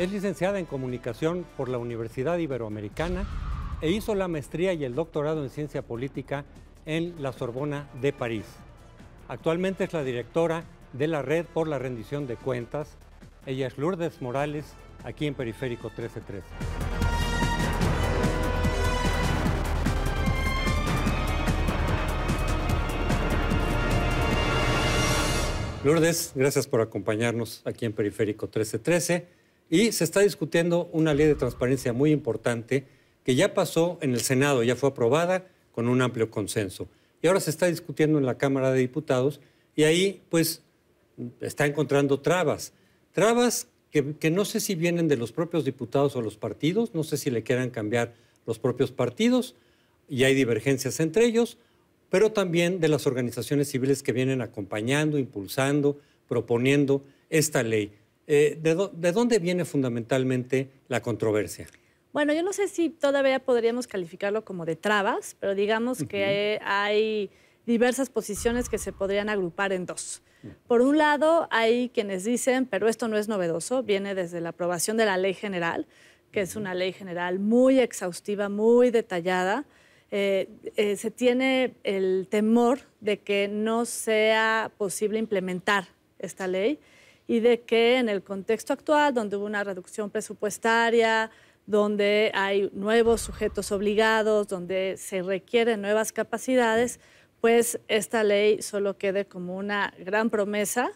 Es licenciada en comunicación por la Universidad Iberoamericana e hizo la maestría y el doctorado en ciencia política en la Sorbona de París. Actualmente es la directora de la Red por la Rendición de Cuentas. Ella es Lourdes Morales, aquí en Periférico 1313. Lourdes, gracias por acompañarnos aquí en Periférico 1313. Y se está discutiendo una ley de transparencia muy importante que ya pasó en el Senado, ya fue aprobada con un amplio consenso. Y ahora se está discutiendo en la Cámara de Diputados y ahí pues está encontrando trabas. Trabas que, no sé si vienen de los propios diputados o los partidos, no sé si le quieran cambiar los propios partidos y hay divergencias entre ellos, pero también de las organizaciones civiles que vienen acompañando, impulsando, proponiendo esta ley. Eh, ¿de, dónde viene fundamentalmente la controversia? Bueno, yo no sé si todavía podríamos calificarlo como de trabas, pero digamos que hay diversas posiciones que se podrían agrupar en dos. Por un lado, hay quienes dicen, pero esto no es novedoso, viene desde la aprobación de la ley general, que es una ley general muy exhaustiva, muy detallada. Eh, eh, se tiene el temor de que no sea posible implementar esta ley y de que en el contexto actual, donde hubo una reducción presupuestaria, donde hay nuevos sujetos obligados, donde se requieren nuevas capacidades, pues esta ley solo quede como una gran promesa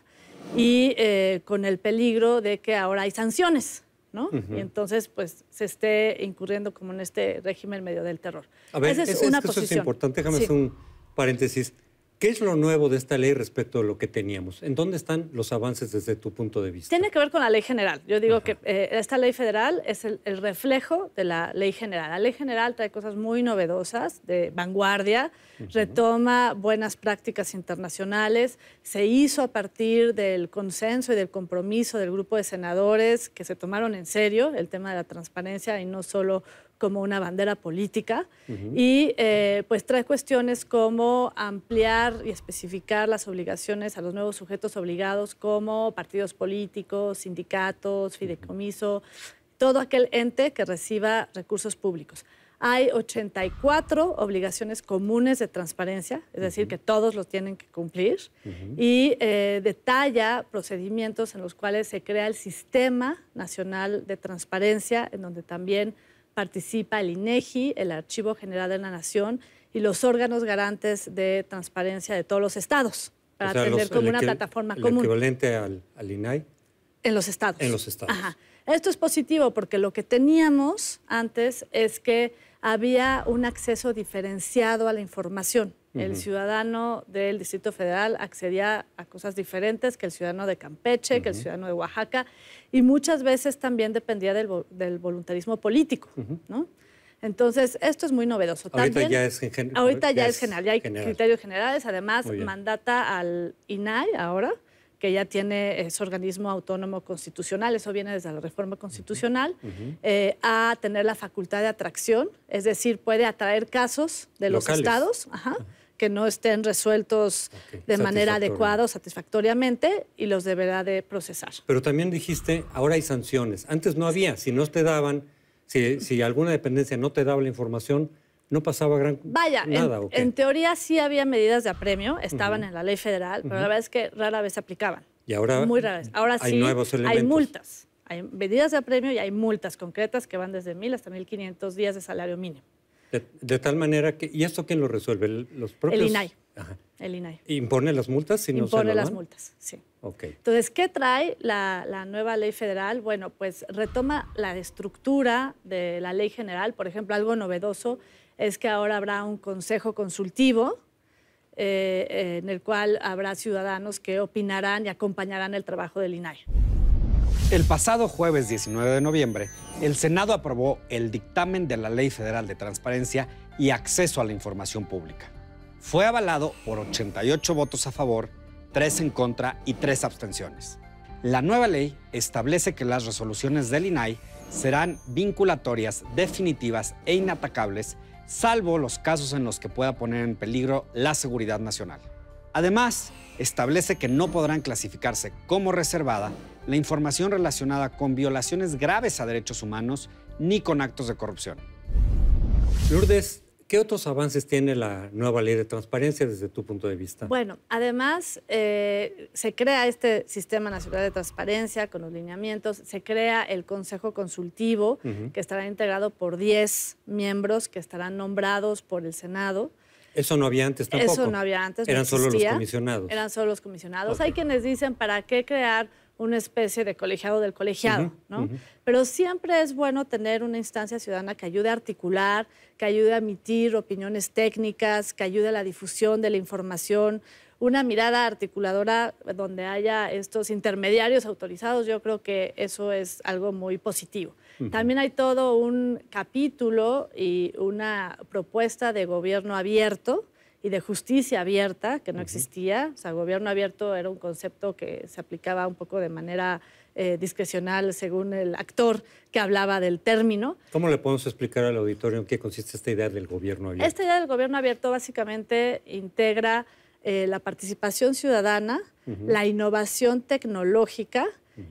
y eh, con el peligro de que ahora hay sanciones. ¿no? Y entonces, pues, se esté incurriendo como en este régimen medio del terror. A ver, Esa es, una posición. Eso es importante, déjame hacer un paréntesis. ¿Qué es lo nuevo de esta ley respecto a lo que teníamos? ¿En dónde están los avances desde tu punto de vista? Tiene que ver con la ley general. Yo digo que eh, esta ley federal es el, reflejo de la ley general. La ley general trae cosas muy novedosas, de vanguardia, retoma buenas prácticas internacionales, se hizo a partir del consenso y del compromiso del grupo de senadores que se tomaron en serio el tema de la transparencia y no solo como una bandera política y eh, pues trae cuestiones como ampliar y especificar las obligaciones a los nuevos sujetos obligados como partidos políticos, sindicatos, fideicomiso, todo aquel ente que reciba recursos públicos. Hay 84 obligaciones comunes de transparencia, es decir, que todos los tienen que cumplir, y eh, detalla procedimientos en los cuales se crea el Sistema Nacional de Transparencia, en donde también participa el INEGI, e el Archivo General de la Nación y los órganos garantes de transparencia de todos los estados para tener como una plataforma común. equivalente al, INAI? E en los estados. En los estados. Esto es positivo porque lo que teníamos antes es que había un acceso diferenciado a la información. El ciudadano del Distrito Federal accedía a cosas diferentes que el ciudadano de Campeche, que el ciudadano de Oaxaca, y muchas veces también dependía del, voluntarismo político, ¿no? Entonces, esto es muy novedoso. Ahorita ya es, ahorita ya, es general, ya hay criterios generales. Además, mandata al INAI ahora que ya tiene ese organismo autónomo constitucional, eso viene desde la reforma constitucional, eh, a tener la facultad de atracción, es decir, puede atraer casos de los estados. que no estén resueltos de manera adecuada o satisfactoriamente y los deberá de procesar. Pero también dijiste, ahora hay sanciones. Antes no había, si no te daban, si alguna dependencia no te daba la información, no pasaba gran Vaya, nada. En, teoría sí había medidas de apremio, estaban en la ley federal, pero la verdad es que rara vez se aplicaban. Y ahora, Muy rara vez. ahora hay sí hay multas. Hay medidas de apremio y hay multas concretas que van desde 1.000 hasta 1.500 días de salario mínimo. De, tal manera que... ¿Y esto quién lo resuelve? ¿Los propios? El INAI. Ajá. El INAI. ¿Impone las multas Impone las multas, sí. Entonces, ¿qué trae la, la, nueva ley federal? Bueno, pues retoma la estructura de la ley general. Por ejemplo, algo novedoso es que ahora habrá un consejo consultivo eh, en el cual habrá ciudadanos que opinarán y acompañarán el trabajo del INAI. El pasado jueves 19 de noviembre, el Senado aprobó el dictamen de la Ley Federal de Transparencia y Acceso a la Información Pública. Fue avalado por 88 votos a favor, 3 en contra y 3 abstenciones. La nueva ley establece que las resoluciones del INAI serán vinculatorias, definitivas e inatacables salvo los casos en los que pueda poner en peligro la seguridad nacional. Además, establece que no podrán clasificarse como reservada la información relacionada con violaciones graves a derechos humanos ni con actos de corrupción. Lourdes, ¿Qué otros avances tiene la nueva ley de transparencia desde tu punto de vista? Bueno, además eh, se crea este Sistema Nacional de Transparencia con los lineamientos, se crea el Consejo Consultivo que estará integrado por 10 miembros que estarán nombrados por el Senado. Eso no había antes tampoco. Eso no había antes. Eran solo los comisionados. Eran solo los comisionados. Hay quienes dicen, ¿para qué crear una especie de colegiado del colegiado, ¿no? Pero siempre es bueno tener una instancia ciudadana que ayude a articular, que ayude a emitir opiniones técnicas, que ayude a la difusión de la información, una mirada articuladora donde haya estos intermediarios autorizados, yo creo que eso es algo muy positivo. También hay todo un capítulo y una propuesta de gobierno abierto y de justicia abierta, que no existía. O sea, gobierno abierto era un concepto que se aplicaba un poco de manera eh, discrecional según el actor que hablaba del término. ¿Cómo le podemos explicar al auditorio en qué consiste esta idea del gobierno abierto? Esta idea del gobierno abierto básicamente integra eh, la participación ciudadana, la innovación tecnológica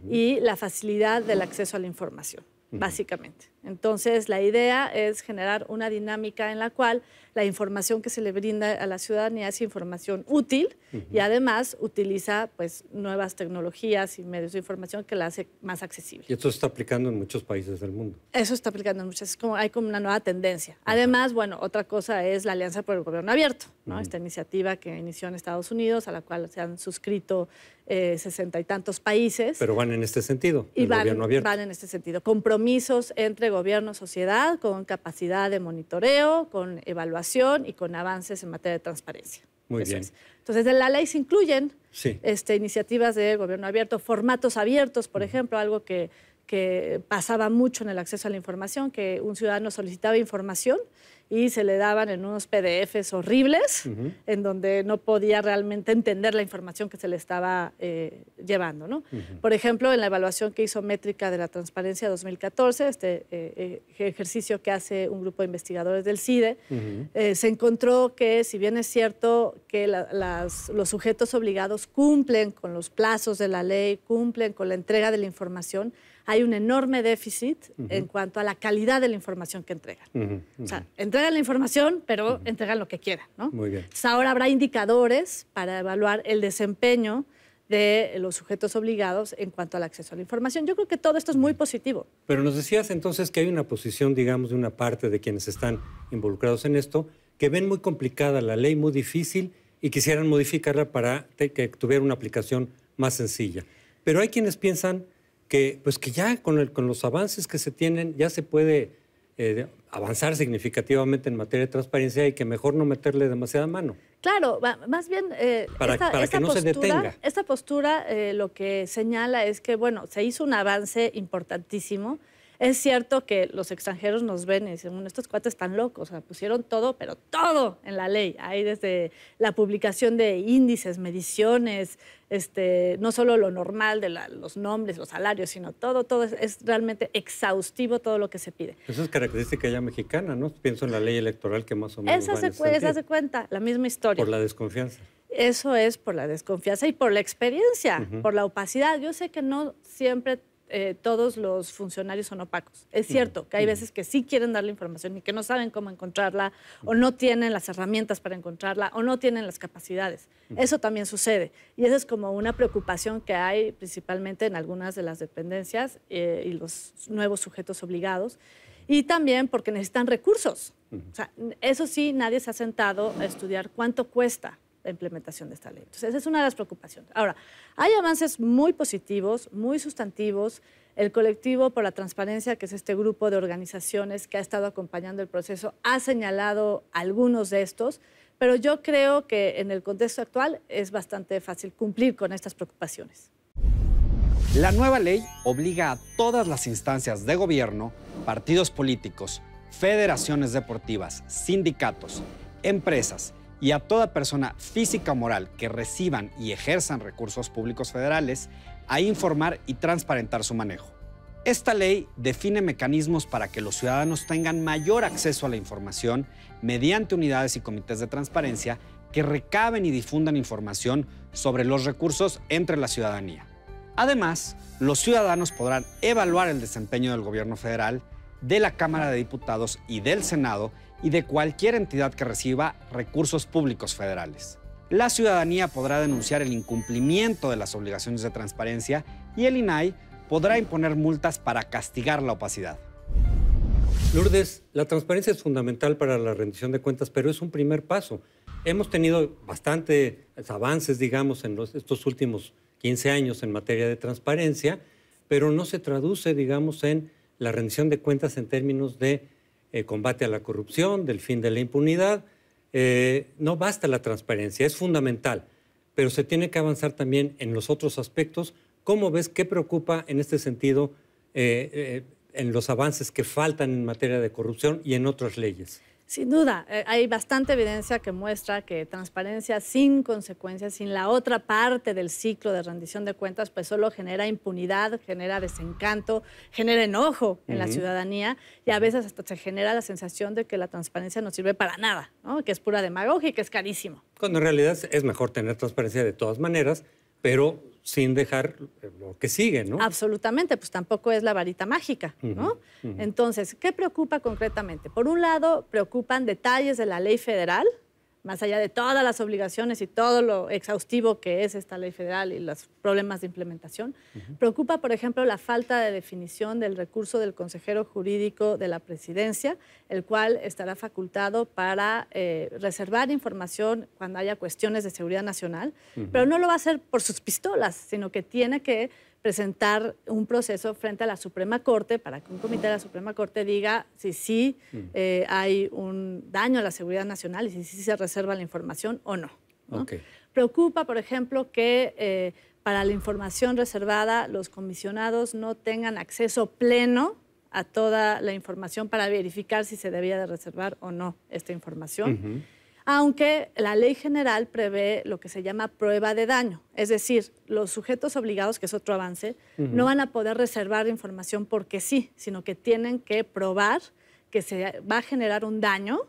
y la facilidad del acceso a la información, básicamente. Entonces, la idea es generar una dinámica en la cual la información que se le brinda a la ciudadanía es información útil y además utiliza pues, nuevas tecnologías y medios de información que la hace más accesible. Y esto se está aplicando en muchos países del mundo. Eso está aplicando en muchos como, hay como una nueva tendencia. Además, bueno, otra cosa es la Alianza por el Gobierno Abierto, ¿no? esta iniciativa que inició en Estados Unidos, a la cual se han suscrito eh, sesenta y tantos países. Pero van en este sentido. el gobierno abierto. van en este sentido. Compromisos entre gobierno, sociedad, con capacidad de monitoreo, con evaluación y con avances en materia de transparencia. Muy bien. Entonces, en la ley se incluyen este, iniciativas de gobierno abierto, formatos abiertos, por ejemplo, algo que, que pasaba mucho en el acceso a la información, que un ciudadano solicitaba información y se le daban en unos PDFs horribles, en donde no podía realmente entender la información que se le estaba eh, llevando. ¿no? Por ejemplo, en la evaluación que hizo Métrica de la Transparencia 2014, este eh, eh, ejercicio que hace un grupo de investigadores del CIDE, se encontró que, si bien es cierto que los sujetos obligados cumplen con los plazos de la ley, cumplen con la entrega de la información, hay un enorme déficit en cuanto a la calidad de la información que entregan. O sea, entregan entregan la información, pero entregan lo que quieran. ¿no? Muy bien. ahora habrá indicadores para evaluar el desempeño de los sujetos obligados en cuanto al acceso a la información. Yo creo que todo esto es muy positivo. Pero nos decías entonces que hay una posición, digamos, de una parte de quienes están involucrados en esto, que ven muy complicada la ley, muy difícil, y quisieran modificarla para que tuviera una aplicación más sencilla. Pero hay quienes piensan que, pues que ya con los avances que se tienen ya se puede eh, avanzar significativamente en materia de transparencia y que mejor no meterle demasiada mano. Claro, más bien eh, para, que no se detenga. Esta postura eh, lo que señala es que, bueno, se hizo un avance importantísimo, es cierto que los extranjeros nos ven y dicen, estos cuates están locos, o sea, pusieron todo, pero todo en la ley. Hay desde la publicación de índices, mediciones, este, no solo lo normal de los nombres, los salarios, sino todo, todo es, realmente exhaustivo todo lo que se pide. Eso es característica ya mexicana, ¿no? Pienso en la ley electoral que más o menos... Esa, se, se cuenta, la misma historia. Por la desconfianza. Eso es por la desconfianza y por la experiencia, por la opacidad. Yo sé que no siempre eh, todos los funcionarios son opacos. Es cierto que hay veces que sí quieren dar la información y que no saben cómo encontrarla o no tienen las herramientas para encontrarla o no tienen las capacidades. Eso también sucede y esa es como una preocupación que hay principalmente en algunas de las dependencias eh, y los nuevos sujetos obligados y también porque necesitan recursos. eso sí, nadie se ha sentado a estudiar cuánto cuesta la implementación de esta ley. Entonces, esa es una de las preocupaciones. Ahora, hay avances muy positivos, muy sustantivos. El colectivo por la transparencia, que es este grupo de organizaciones que ha estado acompañando el proceso, ha señalado algunos de estos, pero yo creo que en el contexto actual es bastante fácil cumplir con estas preocupaciones. La nueva ley obliga a todas las instancias de gobierno, partidos políticos, federaciones deportivas, sindicatos, empresas, y a toda persona física o moral que reciban y ejerzan recursos públicos federales a informar y transparentar su manejo. Esta ley define mecanismos para que los ciudadanos tengan mayor acceso a la información mediante unidades y comités de transparencia que recaben y difundan información sobre los recursos entre la ciudadanía. Además, los ciudadanos podrán evaluar el desempeño del gobierno federal, de la Cámara de Diputados y del Senado y de cualquier entidad que reciba recursos públicos federales. La ciudadanía podrá denunciar el incumplimiento de las obligaciones de transparencia y el INAI podrá imponer multas para castigar la opacidad. Lourdes, la transparencia es fundamental para la rendición de cuentas, pero es un primer paso. Hemos tenido bastantes avances, digamos, en los, estos últimos 15 años en materia de transparencia, pero no se traduce, digamos, en la rendición de cuentas en términos de eh, combate a la corrupción, del fin de la impunidad. Eh, no basta la transparencia, es fundamental, pero se tiene que avanzar también en los otros aspectos. ¿Cómo ves qué preocupa en este sentido eh, en los avances que faltan en materia de corrupción y en otras leyes? Sin duda, eh, hay bastante evidencia que muestra que transparencia sin consecuencias, sin la otra parte del ciclo de rendición de cuentas, pues solo genera impunidad, genera desencanto, genera enojo en la ciudadanía y a veces hasta se genera la sensación de que la transparencia no sirve para nada, ¿no? que es pura demagogia y que es carísimo. Cuando en realidad es mejor tener transparencia de todas maneras, pero sin dejar eh, lo que sigue, ¿no? Absolutamente, pues tampoco es la varita mágica, ¿no? Entonces, ¿qué preocupa concretamente? Por un lado, preocupan detalles de la ley federal, más allá de todas las obligaciones y todo lo exhaustivo que es esta ley federal y los problemas de implementación, preocupa, por ejemplo, la falta de definición del recurso del consejero jurídico de la presidencia, el cual estará facultado para eh, reservar información cuando haya cuestiones de seguridad nacional, pero no lo va a hacer por sus pistolas, sino que tiene que presentar un proceso frente a la Suprema Corte para que un comité de la Suprema Corte diga si sí mm. eh, hay un daño a la seguridad nacional y si sí se reserva la información o no. Preocupa, por ejemplo, que eh, para la información reservada los comisionados no tengan acceso pleno a toda la información para verificar si se debía de reservar o no esta información aunque la ley general prevé lo que se llama prueba de daño, es decir, los sujetos obligados, que es otro avance, no van a poder reservar información porque sí, sino que tienen que probar que se va a generar un daño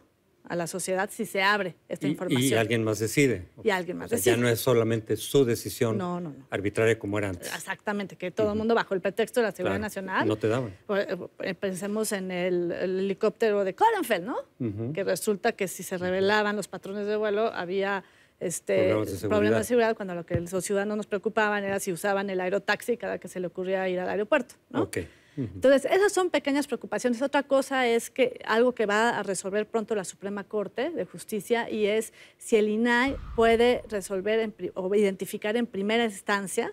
a la sociedad si se abre esta información. Y alguien más decide. Y alguien más decide. Ya no es solamente su decisión arbitraria como era antes. Exactamente, que todo el mundo bajo el pretexto de la seguridad nacional. No te daban. Eh, eh, pensemos en el, helicóptero de Corenfeld, ¿no? Que resulta que si se revelaban los patrones de vuelo había este, problemas, de seguridad, cuando lo que los ciudadanos nos preocupaban era si usaban el aerotaxi cada que se le ocurría ir al aeropuerto. ¿no? Entonces, esas son pequeñas preocupaciones. Otra cosa es que algo que va a resolver pronto la Suprema Corte de Justicia y es si el INAI puede resolver o identificar en primera instancia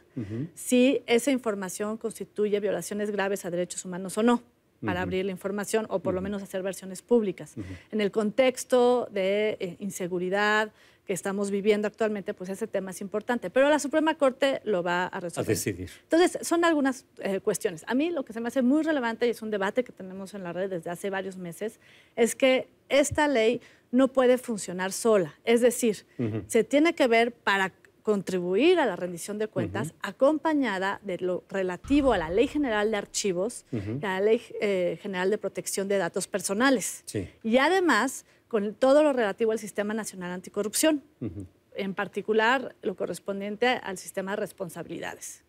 si esa información constituye violaciones graves a derechos humanos o no para abrir la información o por lo menos hacer versiones públicas. En el contexto de eh, inseguridad, que estamos viviendo actualmente, pues ese tema es importante. Pero la Suprema Corte lo va a resolver. A decidir. Entonces, son algunas eh, cuestiones. A mí lo que se me hace muy relevante, y es un debate que tenemos en la red desde hace varios meses, es que esta ley no puede funcionar sola. Es decir, se tiene que ver para contribuir a la rendición de cuentas acompañada de lo relativo a la Ley General de Archivos la Ley eh, General de Protección de Datos Personales. Y además con todo lo relativo al Sistema Nacional Anticorrupción, en particular lo correspondiente al sistema de responsabilidades.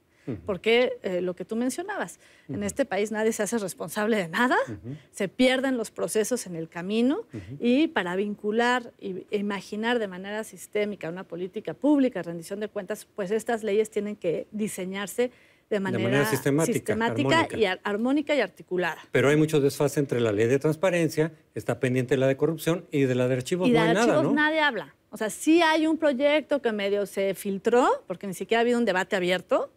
Porque eh, lo que tú mencionabas, en este país nadie se hace responsable de nada, se pierden los procesos en el camino y para vincular e imaginar de manera sistémica una política pública, rendición de cuentas, pues estas leyes tienen que diseñarse de manera, sistemática, armónica. y armónica y articulada. Pero hay mucho desfase entre la ley de transparencia, está pendiente la de corrupción y de la de archivos de archivos nadie habla. O sea, sí hay un proyecto que medio se filtró, porque ni siquiera ha habido un debate abierto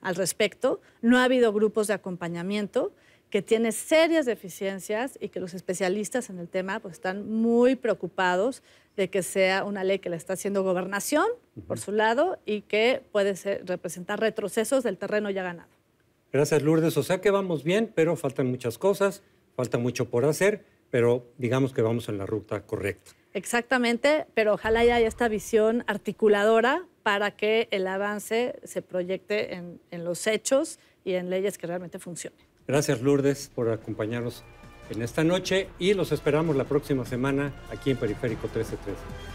al respecto, no ha habido grupos de acompañamiento, que tiene serias deficiencias y que los especialistas en el tema pues, están muy preocupados de que sea una ley que la está haciendo gobernación, por su lado, y que puede representar retrocesos del terreno ya ganado. Gracias, Lourdes. O sea que vamos bien, pero faltan muchas cosas, falta mucho por hacer, pero digamos que vamos en la ruta correcta. Exactamente, pero ojalá ya haya esta visión articuladora para que el avance se proyecte en, en los hechos y en leyes que realmente funcionen. Gracias, Lourdes, por acompañarnos en esta noche y los esperamos la próxima semana aquí en Periférico 1313.